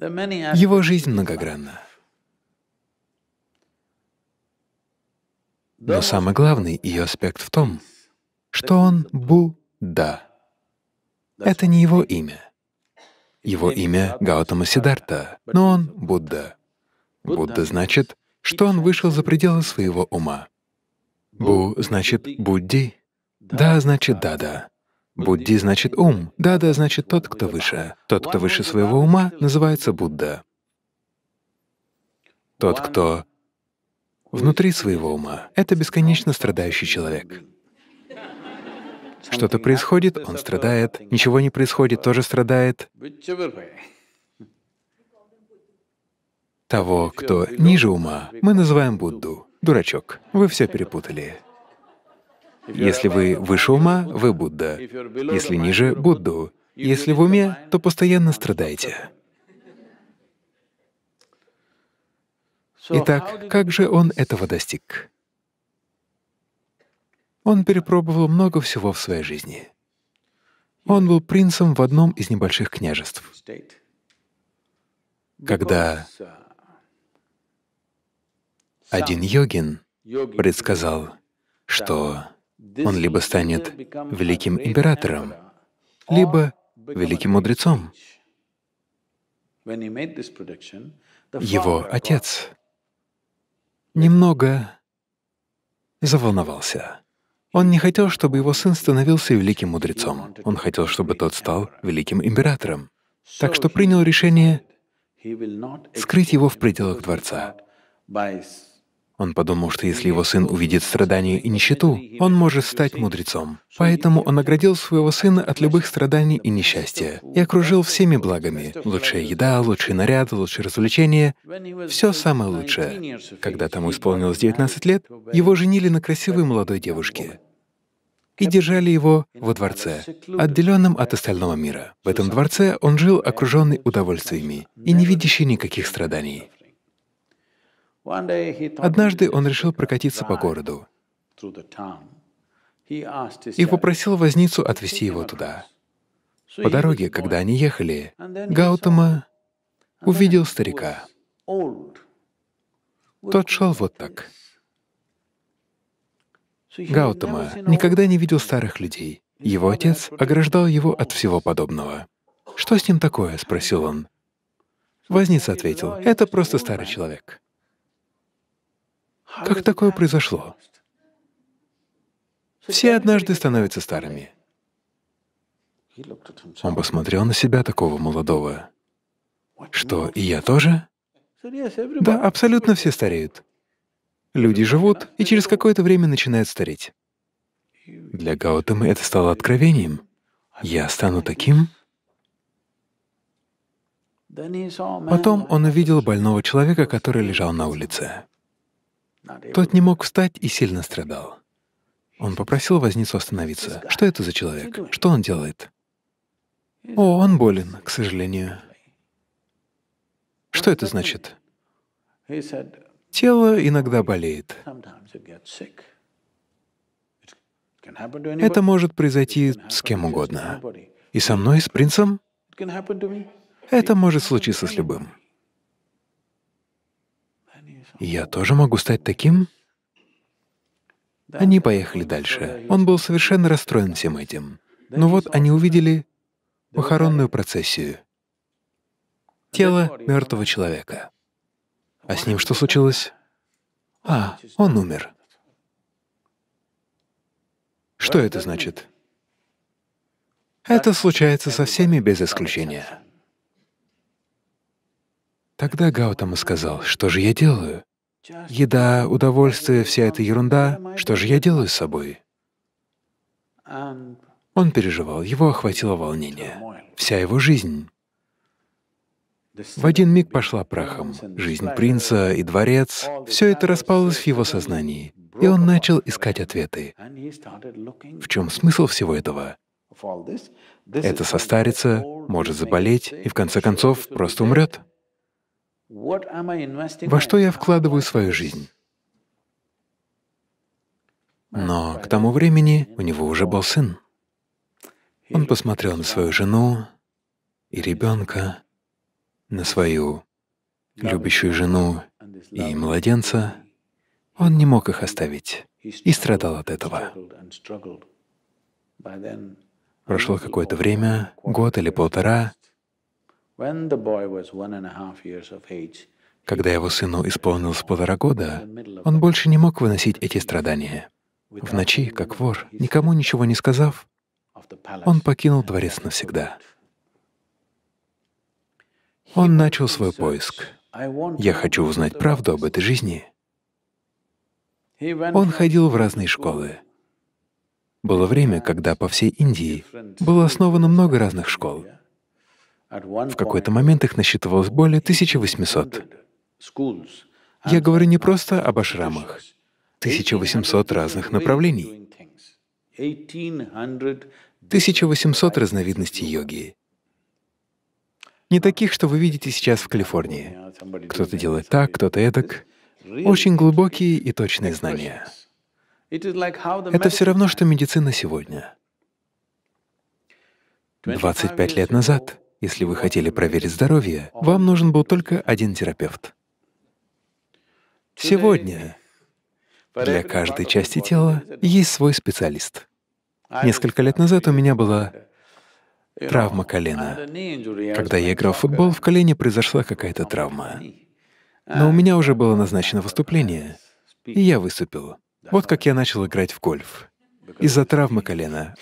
Его жизнь многогранна. Но самый главный ее аспект в том, что он Будда. Это не его имя. Его имя Гаутама Сидарта, но он Будда. Будда значит, что он вышел за пределы своего ума. Бу значит Будди, да значит Дада. Будди значит ум. Да-да, значит тот, кто выше. Тот, кто выше своего ума, называется Будда. Тот, кто внутри своего ума, — это бесконечно страдающий человек. Что-то происходит, он страдает. Ничего не происходит, тоже страдает. Того, кто ниже ума, мы называем Будду. Дурачок. Вы все перепутали. Если вы выше ума, вы Будда. Если ниже — Будду. Если в уме, то постоянно страдаете. Итак, как же он этого достиг? Он перепробовал много всего в своей жизни. Он был принцем в одном из небольших княжеств. Когда один йогин предсказал, что он либо станет великим императором, либо великим мудрецом. Его отец немного заволновался. Он не хотел, чтобы его сын становился великим мудрецом. Он хотел, чтобы тот стал великим императором. Так что принял решение скрыть его в пределах дворца. Он подумал, что если его сын увидит страдания и нищету, он может стать мудрецом. Поэтому он оградил своего сына от любых страданий и несчастья и окружил всеми благами. Лучшая еда, лучший наряд, лучшие развлечения — все самое лучшее. Когда тому исполнилось 19 лет, его женили на красивой молодой девушке и держали его во дворце, отделенном от остального мира. В этом дворце он жил окруженный удовольствиями и не видящий никаких страданий. Однажды он решил прокатиться по городу и попросил возницу отвезти его туда. По дороге, когда они ехали, Гаутама увидел старика. Тот шел вот так. Гаутама никогда не видел старых людей. Его отец ограждал его от всего подобного. «Что с ним такое?» — спросил он. Возница ответил, «Это просто старый человек». Как такое произошло? Все однажды становятся старыми. Он посмотрел на себя такого молодого. Что, и я тоже? Да, абсолютно все стареют. Люди живут и через какое-то время начинают стареть. Для Гаутамы это стало откровением. Я стану таким? Потом он увидел больного человека, который лежал на улице. Тот не мог встать и сильно страдал. Он попросил возницу остановиться. Что это за человек? Что он делает? О, он болен, к сожалению. Что это значит? Тело иногда болеет. Это может произойти с кем угодно. И со мной, и с принцем. Это может случиться с любым я тоже могу стать таким? Они поехали дальше. Он был совершенно расстроен всем этим. Но ну ну вот они увидели похоронную процессию. Тело мертвого человека. А с ним что случилось? А, он умер. Что это значит? Это случается со всеми без исключения. Тогда Гаутама сказал, что же я делаю? Еда, удовольствие, вся эта ерунда. Что же я делаю с собой? Он переживал, его охватило волнение. Вся его жизнь. В один миг пошла прахом. Жизнь принца и дворец — все это распалось в его сознании, и он начал искать ответы. В чем смысл всего этого? Это состарится, может заболеть и в конце концов просто умрет. Во что я вкладываю свою жизнь? Но к тому времени у него уже был сын. Он посмотрел на свою жену и ребенка, на свою любящую жену и младенца. Он не мог их оставить и страдал от этого. Прошло какое-то время, год или полтора, когда его сыну исполнилось полтора года, он больше не мог выносить эти страдания. В ночи, как вор, никому ничего не сказав, он покинул дворец навсегда. Он начал свой поиск. Я хочу узнать правду об этой жизни. Он ходил в разные школы. Было время, когда по всей Индии было основано много разных школ. В какой-то момент их насчитывалось более 1800. Я говорю не просто об ашрамах. 1800 разных направлений. 1800 разновидностей йоги. Не таких, что вы видите сейчас в Калифорнии. Кто-то делает так, кто-то эдак. Очень глубокие и точные знания. Это все равно, что медицина сегодня. 25 лет назад если вы хотели проверить здоровье, вам нужен был только один терапевт. Сегодня для каждой части тела есть свой специалист. Несколько лет назад у меня была травма колена. Когда я играл в футбол, в колене произошла какая-то травма. Но у меня уже было назначено выступление, и я выступил. Вот как я начал играть в гольф. Из-за травмы колена.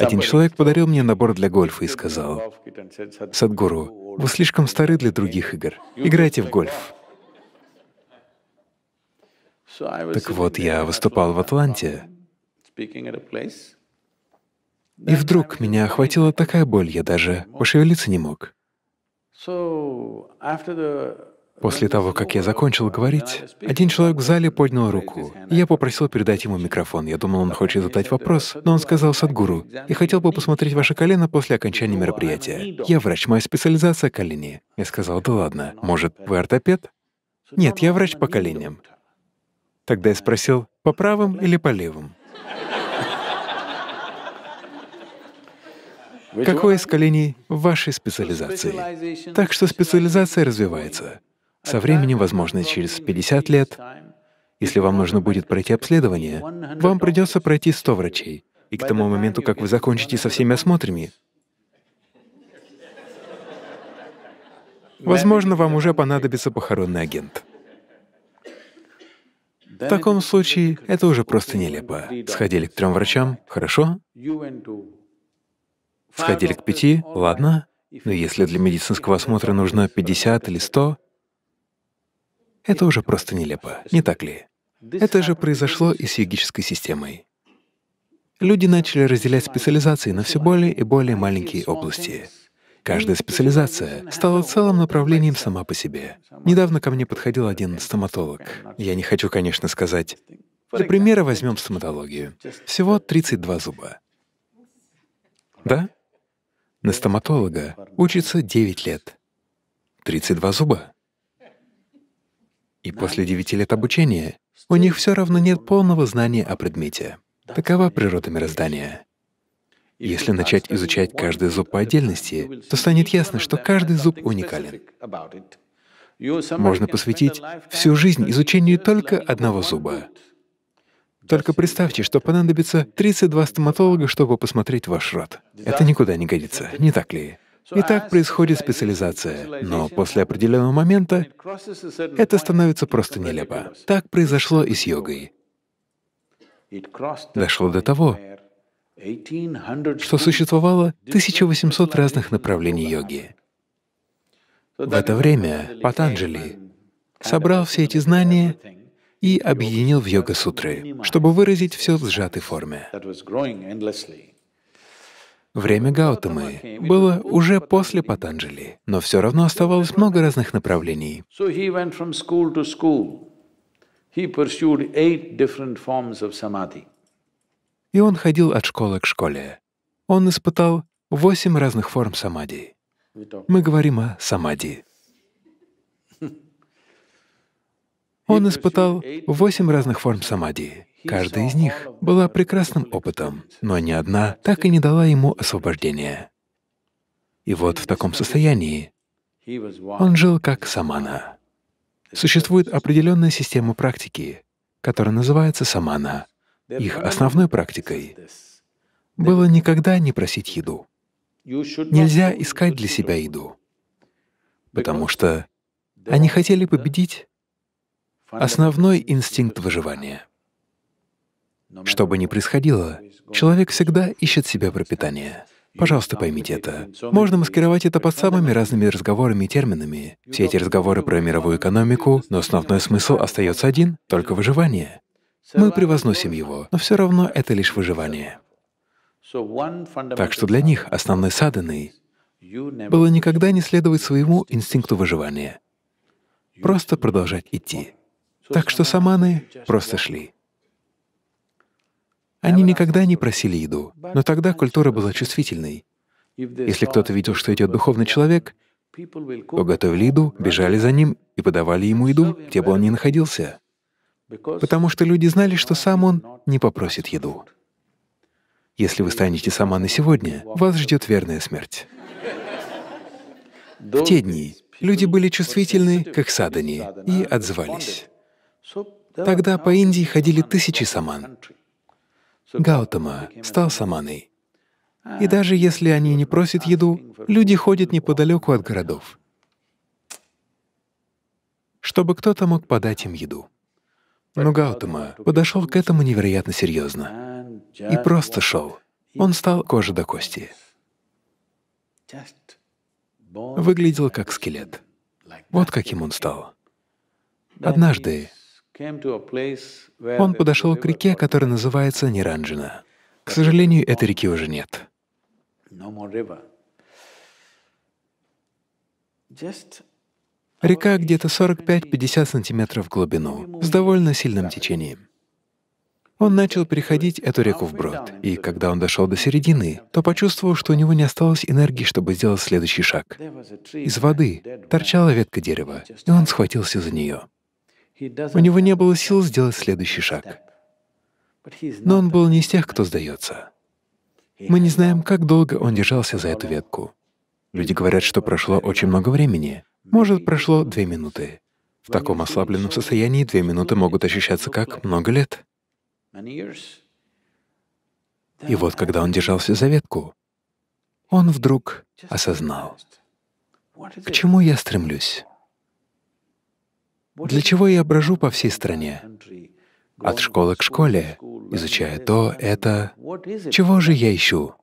Один человек подарил мне набор для гольфа и сказал, «Садгуру, вы слишком стары для других игр. Играйте в гольф». Так вот, я выступал в Атланте, и вдруг меня охватила такая боль, я даже пошевелиться не мог. После того, как я закончил говорить, один человек в зале поднял руку, и я попросил передать ему микрофон. Я думал, он хочет задать вопрос, но он сказал «Садгуру, я хотел бы посмотреть ваше колено после окончания мероприятия. Я врач, моя специализация — колени». Я сказал, «Да ладно, может, вы ортопед?» «Нет, я врач по коленям». Тогда я спросил, «По правым или по левым?» Какое из коленей в вашей специализации? Так что специализация развивается. Со временем, возможно, через 50 лет, если вам нужно будет пройти обследование, вам придется пройти 100 врачей. И к тому моменту, как вы закончите со всеми осмотрами, возможно, вам уже понадобится похоронный агент. В таком случае это уже просто нелепо. Сходили к трем врачам, хорошо? Сходили к пяти, ладно? Но если для медицинского осмотра нужно 50 или 100, это уже просто нелепо, не так ли? Это же произошло и с йогической системой. Люди начали разделять специализации на все более и более маленькие области. Каждая специализация стала целым направлением сама по себе. Недавно ко мне подходил один стоматолог. Я не хочу, конечно, сказать. Для примера возьмем стоматологию. Всего 32 зуба. Да? На стоматолога учится 9 лет. 32 зуба. И после девяти лет обучения у них все равно нет полного знания о предмете. Такова природа мироздания. Если начать изучать каждый зуб по отдельности, то станет ясно, что каждый зуб уникален. Можно посвятить всю жизнь изучению только одного зуба. Только представьте, что понадобится 32 стоматолога, чтобы посмотреть ваш рот. Это никуда не годится, не так ли? И так происходит специализация. Но после определенного момента это становится просто нелепо. Так произошло и с йогой. Дошло до того, что существовало 1800 разных направлений йоги. В это время Патанджали собрал все эти знания и объединил в йога-сутры, чтобы выразить все в сжатой форме. Время Гаутамы было уже после Патанджали, но все равно оставалось много разных направлений. И он ходил от школы к школе. Он испытал восемь разных форм самадхи. Мы говорим о самади. Он испытал восемь разных форм самадхи. Каждая из них была прекрасным опытом, но ни одна так и не дала ему освобождения. И вот в таком состоянии он жил как самана. Существует определенная система практики, которая называется самана. Их основной практикой было никогда не просить еду. Нельзя искать для себя еду, потому что они хотели победить основной инстинкт выживания. Что бы ни происходило, человек всегда ищет себе пропитание. Пожалуйста, поймите это. Можно маскировать это под самыми разными разговорами и терминами. Все эти разговоры про мировую экономику, но основной смысл остается один — только выживание. Мы превозносим его, но все равно это лишь выживание. Так что для них основной саданой было никогда не следовать своему инстинкту выживания, просто продолжать идти. Так что саманы просто шли. Они никогда не просили еду, но тогда культура была чувствительной. Если кто-то видел, что идет духовный человек, то готовили еду, бежали за ним и подавали ему еду, где бы он ни находился. Потому что люди знали, что сам он не попросит еду. Если вы станете саманой сегодня, вас ждет верная смерть. В те дни люди были чувствительны, как садани, и отзывались. Тогда по Индии ходили тысячи саман. Гаутама стал саманой. И даже если они не просят еду, люди ходят неподалеку от городов, чтобы кто-то мог подать им еду. Но Гаутама подошел к этому невероятно серьезно и просто шел. Он стал кожа до кости. Выглядел как скелет. Вот каким он стал. Однажды он подошел к реке, которая называется Неранджина. К сожалению, этой реки уже нет. Река где-то 45-50 сантиметров в глубину, с довольно сильным течением. Он начал переходить эту реку вброд, и когда он дошел до середины, то почувствовал, что у него не осталось энергии, чтобы сделать следующий шаг. Из воды торчала ветка дерева, и он схватился за нее. У него не было сил сделать следующий шаг. Но он был не из тех, кто сдается. Мы не знаем, как долго он держался за эту ветку. Люди говорят, что прошло очень много времени. Может, прошло две минуты. В таком ослабленном состоянии две минуты могут ощущаться как много лет. И вот когда он держался за ветку, он вдруг осознал, к чему я стремлюсь. Для чего я брожу по всей стране? От школы к школе, изучая то, это, чего же я ищу?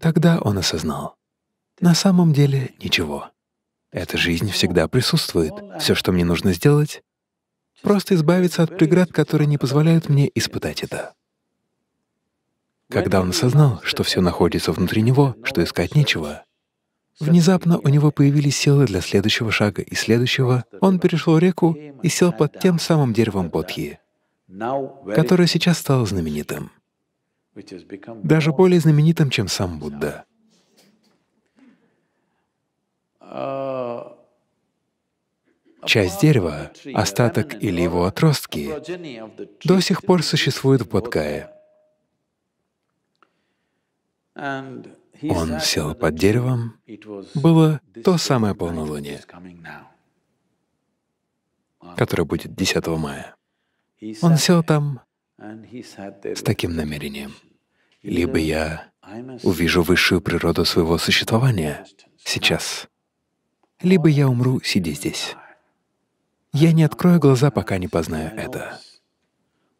Тогда он осознал. На самом деле ничего. Эта жизнь всегда присутствует. Все, что мне нужно сделать, просто избавиться от преград, которые не позволяют мне испытать это. Когда он осознал, что все находится внутри него, что искать нечего, Внезапно у него появились силы для следующего шага и следующего. Он перешел реку и сел под тем самым деревом Бодхи, которое сейчас стало знаменитым, даже более знаменитым, чем сам Будда. Часть дерева, остаток или его отростки, до сих пор существует в Бодгае он сел под деревом, было то самое полнолуние, которое будет 10 мая. Он сел там с таким намерением. Либо я увижу высшую природу своего существования сейчас, либо я умру, сидя здесь. Я не открою глаза, пока не познаю это.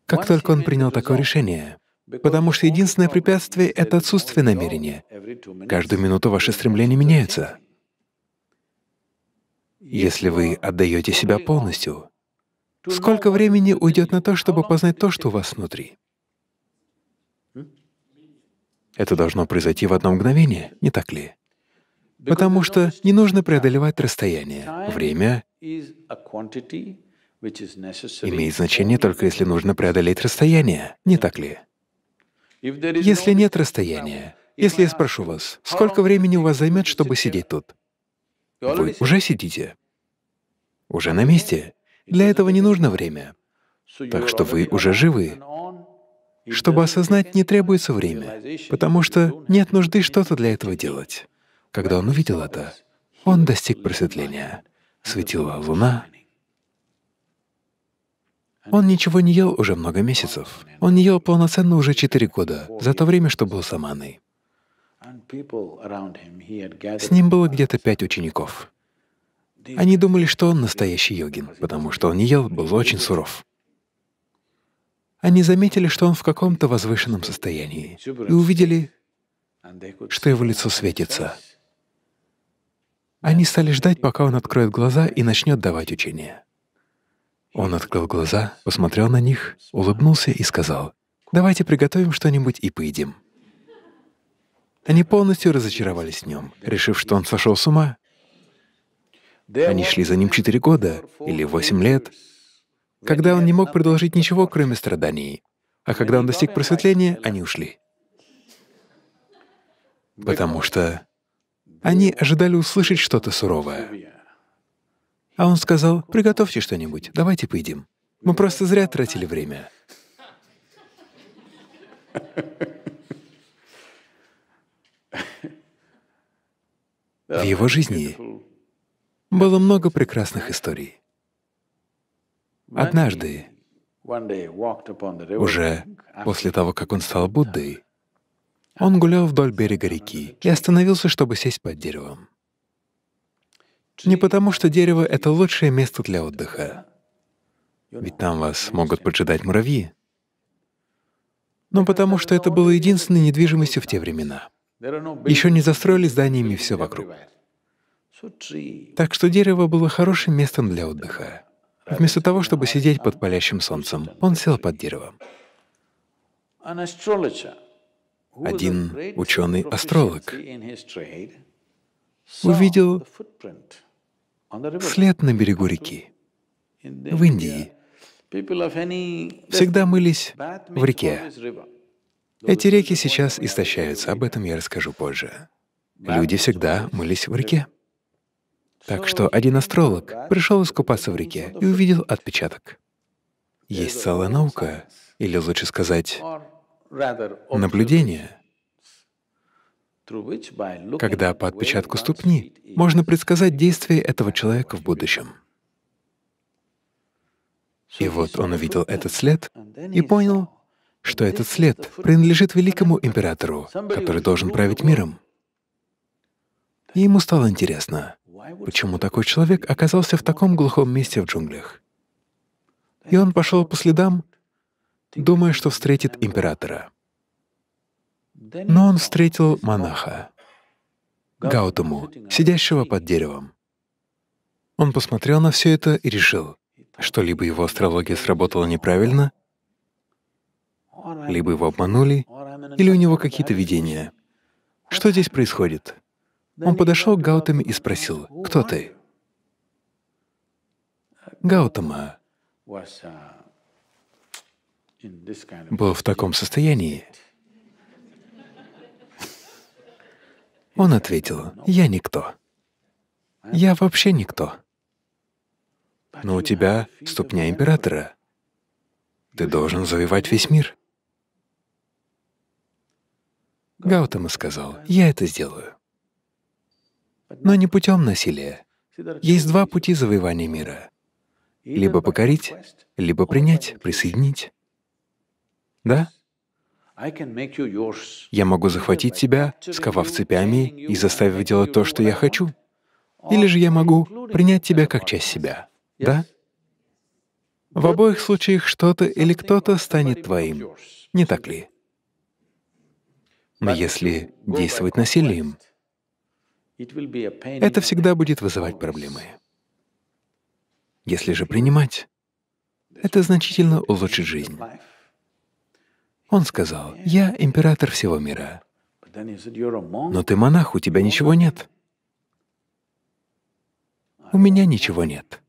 Как только он принял такое решение, Потому что единственное препятствие — это отсутствие намерения. Каждую минуту ваши стремления меняются. Если вы отдаете себя полностью, сколько времени уйдет на то, чтобы познать то, что у вас внутри? Это должно произойти в одно мгновение, не так ли? Потому что не нужно преодолевать расстояние. Время имеет значение только если нужно преодолеть расстояние, не так ли? Если нет расстояния, если я спрошу вас, сколько времени у вас займет, чтобы сидеть тут? Вы уже сидите. Уже на месте. Для этого не нужно время. Так что вы уже живы. Чтобы осознать, не требуется время, потому что нет нужды что-то для этого делать. Когда он увидел это, он достиг просветления. Светила луна, он ничего не ел уже много месяцев. Он не ел полноценно уже четыре года, за то время, что был с Аманой. С ним было где-то пять учеников. Они думали, что он настоящий йогин, потому что он не ел, был очень суров. Они заметили, что он в каком-то возвышенном состоянии, и увидели, что его лицо светится. Они стали ждать, пока он откроет глаза и начнет давать учение. Он открыл глаза, посмотрел на них, улыбнулся и сказал, «Давайте приготовим что-нибудь и поедим». Они полностью разочаровались в нем, решив, что он сошел с ума. Они шли за ним четыре года или восемь лет, когда он не мог продолжить ничего, кроме страданий. А когда он достиг просветления, они ушли. Потому что они ожидали услышать что-то суровое. А он сказал, «Приготовьте что-нибудь, давайте поедим». Мы просто зря тратили время. В его жизни было много прекрасных историй. Однажды, уже после того, как он стал Буддой, он гулял вдоль берега реки и остановился, чтобы сесть под деревом. Не потому, что дерево — это лучшее место для отдыха, ведь там вас могут поджидать муравьи, но потому, что это было единственной недвижимостью в те времена. Еще не застроили зданиями все вокруг. Так что дерево было хорошим местом для отдыха. Вместо того, чтобы сидеть под палящим солнцем, он сел под деревом. Один ученый-астролог увидел След на берегу реки. В Индии всегда мылись в реке. Эти реки сейчас истощаются, об этом я расскажу позже. Люди всегда мылись в реке. Так что один астролог пришел искупаться в реке и увидел отпечаток. Есть целая наука, или лучше сказать, наблюдение — когда по отпечатку ступни можно предсказать действия этого человека в будущем. И вот он увидел этот след и понял, что этот след принадлежит великому императору, который должен править миром. И ему стало интересно, почему такой человек оказался в таком глухом месте в джунглях. И он пошел по следам, думая, что встретит императора. Но он встретил монаха, Гаутаму, сидящего под деревом. Он посмотрел на все это и решил, что либо его астрология сработала неправильно, либо его обманули, или у него какие-то видения. Что здесь происходит? Он подошел к Гаутаме и спросил, «Кто ты?» Гаутама uh, был в таком состоянии, Он ответил, «Я никто. Я вообще никто. Но у тебя ступня императора. Ты должен завоевать весь мир». Гаутама сказал, «Я это сделаю». Но не путем насилия. Есть два пути завоевания мира. Либо покорить, либо принять, присоединить. Да? Я могу захватить тебя, сковав цепями и заставив делать то, что я хочу. Или же я могу принять тебя как часть себя. Да? В обоих случаях что-то или кто-то станет твоим. Не так ли? Но если действовать насилием, это всегда будет вызывать проблемы. Если же принимать, это значительно улучшит жизнь. Он сказал, «Я император всего мира». «Но ты монах, у тебя ничего нет». «У меня ничего нет.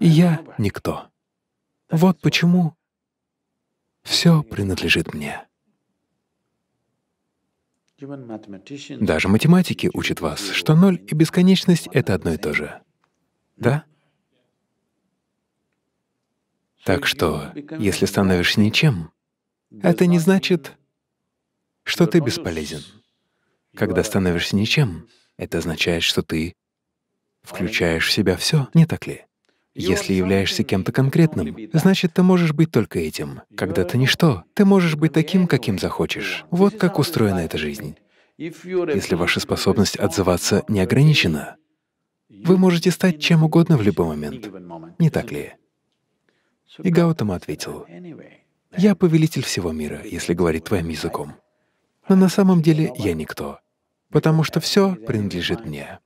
И я — никто. Вот почему все принадлежит мне». Даже математики учат вас, что ноль и бесконечность — это одно и то же. Да? Так что, если становишься ничем, это не значит, что ты бесполезен. Когда становишься ничем, это означает, что ты включаешь в себя все, не так ли? Если являешься кем-то конкретным, значит, ты можешь быть только этим. Когда ты ничто, ты можешь быть таким, каким захочешь. Вот как устроена эта жизнь. Если ваша способность отзываться не ограничена, вы можете стать чем угодно в любой момент. Не так ли? И Гаутама ответил, я повелитель всего мира, если говорить твоим языком. Но на самом деле я никто, потому что все принадлежит мне.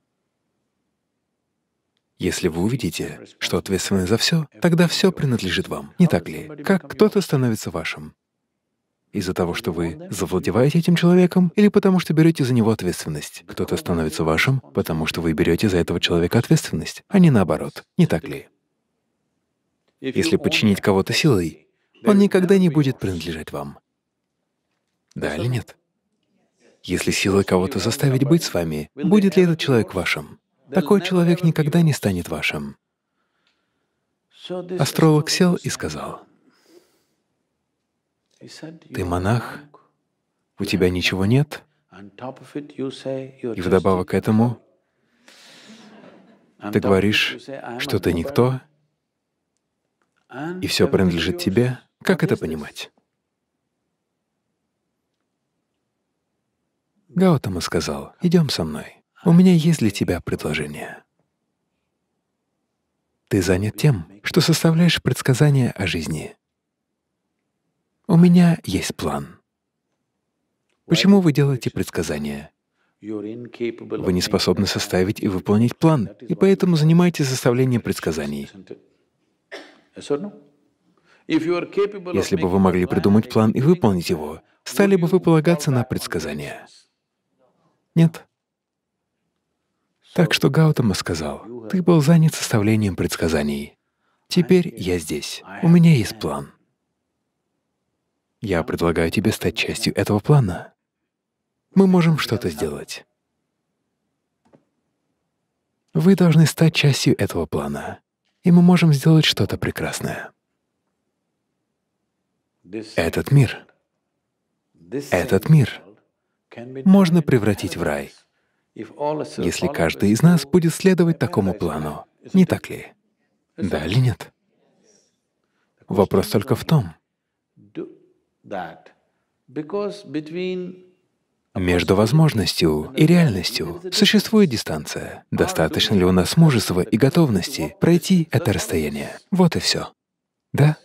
Если вы увидите, что ответственны за все, тогда все принадлежит вам. Не так ли? Как кто-то становится вашим? Из-за того, что вы завладеваете этим человеком или потому, что берете за него ответственность? Кто-то становится вашим, потому что вы берете за этого человека ответственность, а не наоборот. Не так ли? Если подчинить кого-то силой, он никогда не будет принадлежать вам. Да или нет? Если силой кого-то заставить быть с вами, будет ли этот человек вашим? Такой человек никогда не станет вашим. Астролог сел и сказал, «Ты монах, у тебя ничего нет, и вдобавок к этому ты говоришь, что ты никто, и все принадлежит тебе. Как это понимать? Гаутама сказал, «Идем со мной. У меня есть для тебя предложение». Ты занят тем, что составляешь предсказания о жизни. У меня есть план. Почему вы делаете предсказания? Вы не способны составить и выполнить план, и поэтому занимаетесь составлением предсказаний. Если бы вы могли придумать план и выполнить его, стали бы вы полагаться на предсказания? Нет. Так что Гаутама сказал, «Ты был занят составлением предсказаний. Теперь я здесь. У меня есть план. Я предлагаю тебе стать частью этого плана. Мы можем что-то сделать. Вы должны стать частью этого плана, и мы можем сделать что-то прекрасное этот мир, этот мир можно превратить в рай, если каждый из нас будет следовать такому плану, не так ли? Да или нет? Вопрос только в том, между возможностью и реальностью существует дистанция. Достаточно ли у нас мужества и готовности пройти это расстояние? Вот и все. Да?